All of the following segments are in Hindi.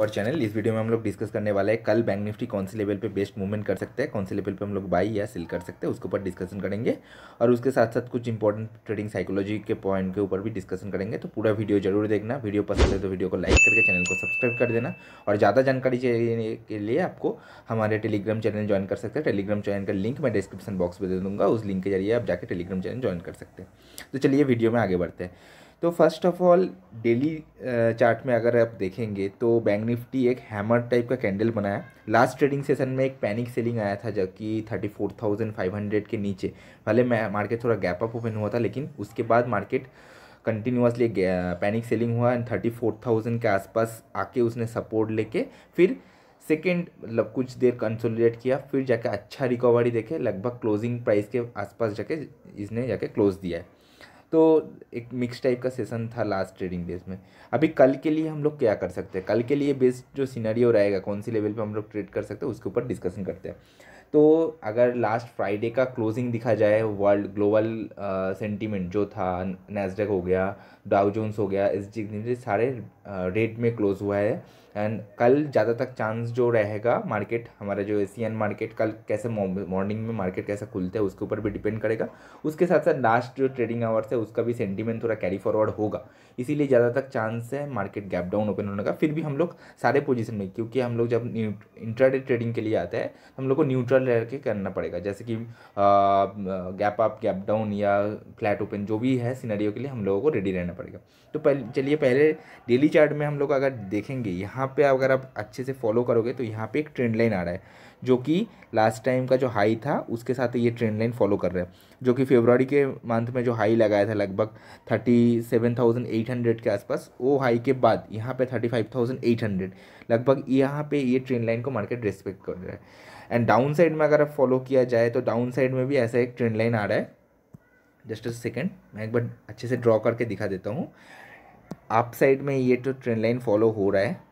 और चैनल इस वीडियो में हम लोग डिस्कस करने वाले हैं कल बैंक निफ्टी कौन से लेवल पे बेस्ट मूवमेंट कर सकते हैं कौन से लेवल पे हम लोग बाई या सेल कर सकते हैं उसके ऊपर डिस्कशन करेंगे और उसके साथ साथ कुछ इंपॉर्टेंट ट्रेडिंग साइकोलॉजी के पॉइंट के ऊपर भी डिस्कशन करेंगे तो पूरा वीडियो जरूर देखना वीडियो पसंद है तो वीडियो को लाइक करके चैनल को सब्सक्राइब कर देना और ज़्यादा जानकारी चाहिए के लिए आपको हमारे टेलीग्राम चैनल ज्वाइन कर सकते हैं टेलीग्राम चैनल का लिंक मैं डिस्क्रिप्शन बॉक्स में दे दूँगा उस लिंक के जरिए आप जाकर टेलीग्राम चैनल ज्वाइन कर सकते हैं तो चलिए वीडियो में आगे बढ़ते हैं तो first of all daily chart में अगर आप देखेंगे तो बैंक निफ्टी एक हैमर टाइप का कैंडल बनाया लास्ट ट्रेडिंग सेशन में एक पैनिक सेलिंग आया था जबकि thirty four thousand five hundred के नीचे भले मार्केट थोड़ा गैप अप ओपन हुआ था लेकिन उसके बाद मार्केट कंटिन्यूसली पैनिक सेलिंग हुआ एंड थर्टी फोर थाउजेंड के आसपास आके उसने सपोर्ट लेके फिर सेकेंड मतलब कुछ देर कंसोलिडेट किया फिर जाके अच्छा रिकवरी देखे लगभग क्लोजिंग प्राइस के आसपास जाके इसने जाके क्लोज दिया है तो एक मिक्स टाइप का सेशन था लास्ट ट्रेडिंग डेज में अभी कल के लिए हम लोग क्या कर सकते हैं कल के लिए बेस्ड जो सीनरियो रहेगा कौन सी लेवल पर हम लोग ट्रेड कर सकते हैं उसके ऊपर डिस्कशन करते हैं तो अगर लास्ट फ्राइडे का क्लोजिंग दिखा जाए वर्ल्ड ग्लोबल सेंटीमेंट जो था नैसडेक हो गया डाउजोन्स जोन्स हो गया एस जी सारे रेट में क्लोज हुआ है एंड कल ज़्यादा तक चांस जो रहेगा मार्केट हमारा जो एशियन मार्केट कल कैसे मॉर्निंग में मार्केट कैसे खुलते हैं उसके ऊपर भी डिपेंड करेगा उसके साथ साथ लास्ट जो ट्रेडिंग आवर्स है उसका भी सेंटीमेंट थोड़ा कैरी फॉरवर्ड होगा इसीलिए ज़्यादा तक चांस है मार्केट गैप डाउन ओपन होने का फिर भी हम लोग सारे पोजीशन में क्योंकि हम लोग जब इंट्राडे ट्रेडिंग के लिए आते हैं तो हम लोग को न्यूट्रल रह के करना पड़ेगा जैसे कि गैप अप गैप डाउन या फ्लैट ओपन जो भी है सीनरियो के लिए हम लोगों को रेडी रहना पड़ेगा तो पहले चलिए पहले डेली चार्ट में हम लोग अगर देखेंगे यहाँ पर अगर आप अच्छे से फॉलो करोगे तो यहाँ पर एक ट्रेंड लाइन आ रहा है जो कि लास्ट टाइम का जो हाई था उसके साथ ये ट्रेंड लाइन फॉलो कर रहा है जो कि फेब्रवरी के मंथ में जो हाई लगाया था लगभग thirty seven thousand eight eight के आसपास वो हाई के बाद यहाँ पे thirty five thousand eight hundred लगभग यहाँ पे ये ट्रेंड लाइन को मार्केट रेस्पेक्ट कर रहा है एंड डाउन साइड में अगर फॉलो किया जाए तो डाउन साइड में भी ऐसा एक ट्रेंड लाइन आ रहा है जस्ट अ सेकेंड मैं एक बार अच्छे से ड्रॉ करके दिखा देता हूँ आप साइड में ये तो ट्रेंड लाइन फॉलो हो रहा है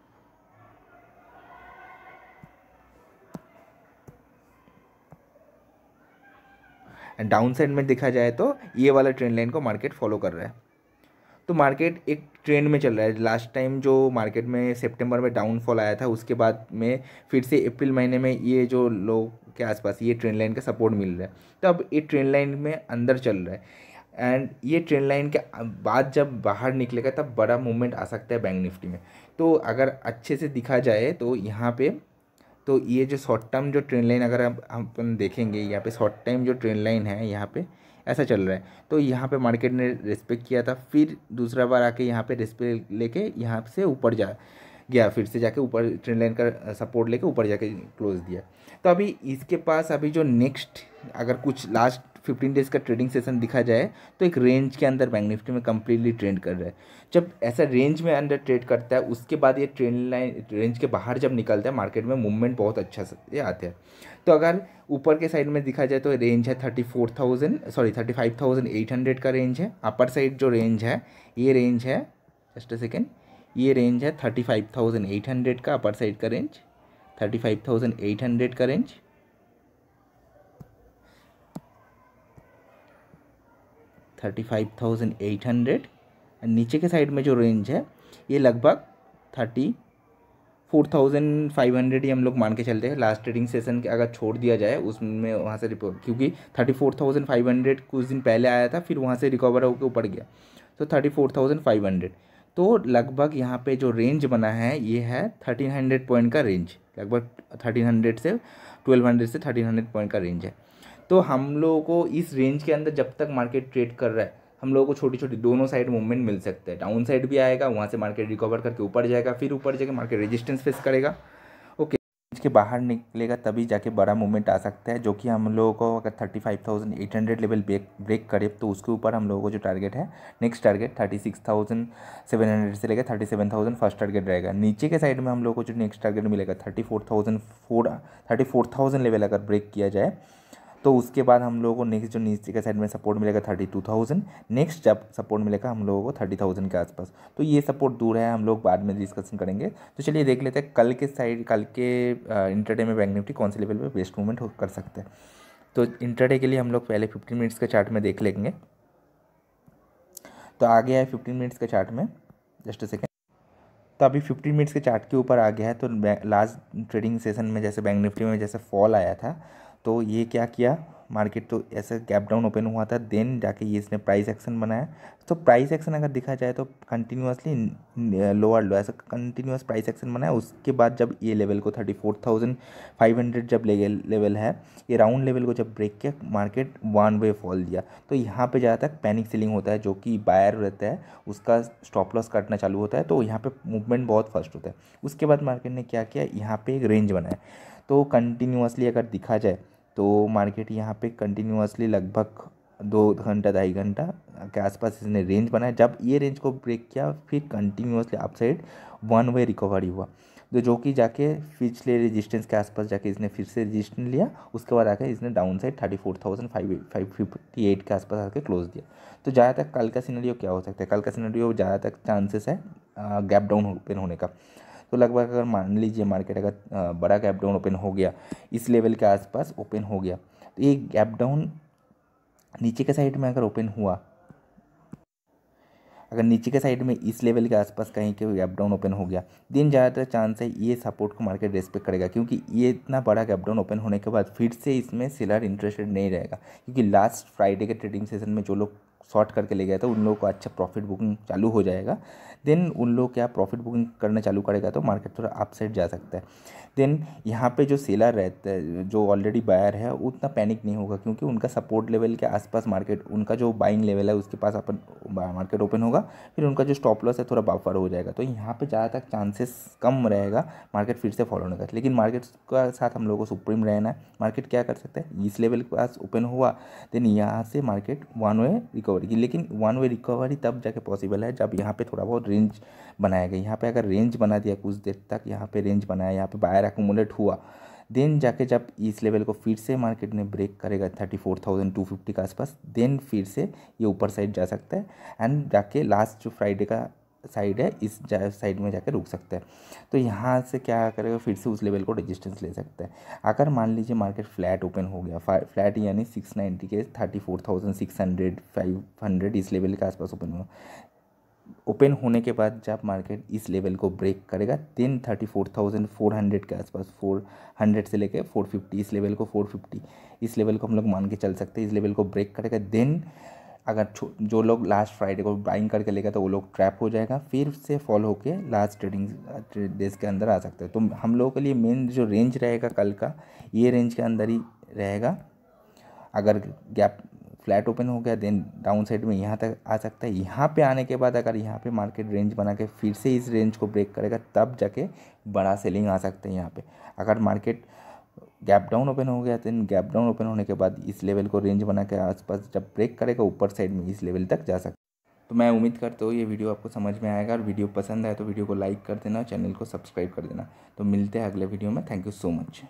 एंड डाउन साइड में देखा जाए तो ये वाला ट्रेंड लाइन को मार्केट फॉलो कर रहा है तो मार्केट एक ट्रेंड में चल रहा है लास्ट टाइम जो मार्केट में सितंबर में डाउनफॉल आया था उसके बाद में फिर से अप्रैल महीने में ये जो लोग के आसपास ये ट्रेंड लाइन का सपोर्ट मिल रहा है तो अब ये ट्रेंड लाइन में अंदर चल रहा है एंड ये ट्रेंड लाइन के बाद जब बाहर निकलेगा तब बड़ा मूवमेंट आ सकता है बैंक निफ्टी में तो अगर अच्छे से दिखा जाए तो यहाँ पे तो ये जो शॉर्ट टर्म जो ट्रेंड लाइन अगर आप अपन देखेंगे यहाँ पे शॉर्ट टर्म जो ट्रेंड लाइन है यहाँ पे ऐसा चल रहा है तो यहाँ पे मार्केट ने रिस्पेक्ट किया था फिर दूसरा बार आके यहाँ पे रिस्पेक्ट लेके यहाँ से ऊपर जा गया फिर से जाके ऊपर ट्रेंड लाइन का सपोर्ट लेके ऊपर जाके क्लोज दिया तो अभी इसके पास अभी जो नेक्स्ट अगर कुछ लास्ट फिफ्टीन डेज़ का ट्रेडिंग सेशन दिखा जाए तो एक रेंज के अंदर बैंक निफ्टी में कम्प्लीटली ट्रेंड कर रहा है जब ऐसा रेंज में अंदर ट्रेड करता है उसके बाद ये ट्रेंड लाइन रेंज के बाहर जब निकलता है मार्केट में मूवमेंट बहुत अच्छा से आते हैं तो अगर ऊपर के साइड में दिखा जाए तो रेंज है thirty four thousand sorry thirty five thousand eight hundred का रेंज है अपर साइड जो रेंज है ये रेंज है जस्ट अ सेकेंड ये रेंज है thirty five thousand eight hundred का अपर साइड का range thirty five thousand eight hundred का range thirty five thousand eight hundred नीचे के साइड में जो रेंज है ये लगभग thirty four thousand five hundred ही हम लोग मान के चलते हैं लास्ट ट्रेडिंग सेशन के अगर छोड़ दिया जाए उसमें वहाँ से क्योंकि thirty four thousand five hundred कुछ दिन पहले आया था फिर वहाँ से रिकवर होकर ऊपर गया तो thirty four thousand five hundred तो लगभग यहाँ पे जो रेंज बना है ये है थर्टीन हंड्रेड पॉइंट का रेंज लगभग थर्टीन हंड्रेड से ट्वेल्व हंड्रेड से थर्टीन हंड्रेड पॉइंट का रेंज है तो हम लोगों को इस रेंज के अंदर जब तक मार्केट ट्रेड कर रहा है हम लोगों को छोटी छोटी दोनों साइड मूवमेंट मिल सकते हैं डाउन साइड भी आएगा वहाँ से मार्केट रिकवर करके ऊपर जाएगा फिर ऊपर जाके मार्केट रेजिस्टेंस फेस करेगा ओके रेंज के बाहर निकलेगा तभी जाके बड़ा मूवमेंट आ सकता है जो कि हम लोगों को अगर thirty five thousand eight hundred level break break करे तो उसके ऊपर हम लोगों को जो टारगेट है next target thirty six thousand seven hundred से लेकर thirty seven thousand first target रहेगा नीचे के साइड में हम लोग को जो नेक्स्ट टारगेट मिलेगा thirty four thousand four thirty four thousand level अगर ब्रेक किया जाए तो उसके बाद हम लोगों को नेक्स्ट जो नीचे के साइड में सपोर्ट मिलेगा थर्टी टू थाउजेंड नेक्स्ट जब सपोर्ट मिलेगा हम लोगों को थर्टी थाउजेंड के आसपास तो ये सपोर्ट दूर है हम लोग बाद में डिस्कशन करेंगे तो चलिए देख लेते हैं कल के साइड कल के इंटरडे में बैंक निफ्टी कौन से लेवल पर बेस्ट मूवमेंट कर सकते हैं तो इंटरडे के लिए हम लोग पहले फिफ्टीन मिनट्स के चार्ट में देख लेंगे तो आ गया है फिफ्टीन मिनट्स के चार्ट में जस्ट सेकेंड तो अभी फिफ्टीन मिनट्स के चार्ट के ऊपर आ गया है तो लास्ट ट्रेडिंग सेशन में जैसे बैंक निफ्टी में जैसे फॉल आया था तो ये क्या किया मार्केट तो ऐसे गैप डाउन ओपन हुआ था देन जाके ये इसने प्राइस एक्शन बनाया तो प्राइस एक्शन अगर देखा जाए तो कंटिन्यूसली लोअर लो ऐसा कंटिन्यूस प्राइस एक्शन बनाया उसके बाद जब ये लेवल को thirty four thousand five hundred जब ले लेवल है ये राउंड लेवल को जब ब्रेक किया मार्केट वन वे फॉल दिया तो यहाँ पर ज़्यादातर तक पैनिक सेलिंग होता है जो कि बायर रहता है उसका स्टॉप लॉस काटना चालू होता है तो यहाँ पर मूवमेंट बहुत फास्ट होता है उसके बाद मार्केट ने क्या किया यहाँ पर एक रेंज बनाया तो कंटिन्यूसली अगर दिखा जाए तो मार्केट यहाँ पे कंटिन्यूसली लगभग दो घंटा ढाई घंटा के आसपास इसने रेंज बनाया जब ये रेंज को ब्रेक किया फिर continuously upside one way recovery हुआ तो जो कि जाके पिछले रेजिस्टेंस के आसपास जाके इसने फिर से रेजिस्टेंस लिया उसके बाद आकर इसने down side thirty four thousand five five fifty eight के आसपास आके क्लोज दिया तो ज़्यादा तक कल का सिनेरियो क्या हो सकता है कल का सीनरियो ज़्यादा तक चांसेस है गैप डाउन ओपन होने का तो लगभग अगर मान लीजिए मार्केट अगर बड़ा गैप डाउन ओपन हो गया इस लेवल के आसपास ओपन हो गया तो ये गैप डाउन नीचे के साइड में अगर ओपन हुआ अगर नीचे के साइड में इस लेवल के आसपास कहीं के गैप डाउन ओपन हो गया दिन ज़्यादातर चांस है ये सपोर्ट को मार्केट रेस्पेक्ट करेगा क्योंकि ये इतना बड़ा गैप डाउन ओपन होने के बाद फिर से इसमें सेलर इंटरेस्टेड नहीं रहेगा क्योंकि लास्ट फ्राइडे के ट्रेडिंग सेशन में जो लोग शॉर्ट करके ले गया तो उन लोगों का अच्छा प्रॉफिट बुकिंग चालू हो जाएगा देन उन लोग क्या प्रॉफिट बुकिंग करना चालू करेगा तो मार्केट थोड़ा अपसाइड जा सकता है देन यहाँ पे जो सेलर रहता है जो ऑलरेडी बायर है उतना पैनिक नहीं होगा क्योंकि उनका सपोर्ट लेवल के आसपास मार्केट उनका जो बाइंग लेवल है उसके पास अपन मार्केट ओपन होगा फिर उनका जो स्टॉप लॉस है थोड़ा बाफर हो जाएगा तो यहाँ पर ज़्यादा तक चांसेस कम रहेगा मार्केट फिर से फॉलो होने का लेकिन मार्केट का साथ हम लोग को सुप्रीम रहना है मार्केट क्या कर सकता है इस लेवल के पास ओपन हुआ देन यहाँ से market one way recover recovery की लेकिन वन वे रिकवरी तब जाके पॉसिबल है जब यहाँ पे थोड़ा बहुत रेंज बनाया गया यहाँ पे अगर रेंज बना दिया कुछ देर तक यहाँ पे रेंज बनाया यहाँ पे बायर एकोमोलेट हुआ देन जाके जब इस लेवल को फिर से मार्केट ने ब्रेक करेगा thirty four thousand two fifty के आसपास देन फिर से ये ऊपर साइड जा सकता है एंड जाके लास्ट जो फ्राइडे का साइड है इस साइड में जाकर रुक सकता है तो यहाँ से क्या करेगा फिर से उस लेवल को रेजिस्टेंस ले सकता है अगर मान लीजिए मार्केट फ्लैट ओपन हो गया फ्लैट यानी सिक्स नाइन्टी के thirty four thousand six hundred five hundred इस लेवल के आसपास ओपन हुआ ओपन होने के बाद जब मार्केट इस लेवल को ब्रेक करेगा then thirty four thousand four hundred के आसपास फोर हंड्रेड से लेकर फोर फिफ्टी इस लेवल को फोर फिफ्टी इस लेवल को हम लोग मान के चल सकते हैं इस लेवल को ब्रेक करेगा देन अगर जो लोग लास्ट फ्राइडे को बाइंग करके लेगा तो वो लोग ट्रैप हो जाएगा फिर से फॉल होके लास्ट ट्रेडिंग डेज के अंदर आ सकते हैं तो हम लोगों के लिए मेन जो रेंज रहेगा कल का ये रेंज के अंदर ही रहेगा अगर गैप फ्लैट ओपन हो गया देन डाउन साइड में यहाँ तक आ सकता है यहाँ पे आने के बाद अगर यहाँ पे मार्केट रेंज बना के फिर से इस रेंज को ब्रेक करेगा तब जाके बड़ा सेलिंग आ सकता है यहाँ पे अगर मार्केट गैप डाउन ओपन हो गया दिन गैप डाउन ओपन होने के बाद इस लेवल को रेंज बना के आसपास जब ब्रेक करेगा ऊपर साइड में इस लेवल तक जा सकते तो मैं उम्मीद करता हूँ ये वीडियो आपको समझ में आएगा और वीडियो पसंद आए तो वीडियो को लाइक कर देना चैनल को सब्सक्राइब कर देना तो मिलते हैं अगले वीडियो में थैंक यू सो मच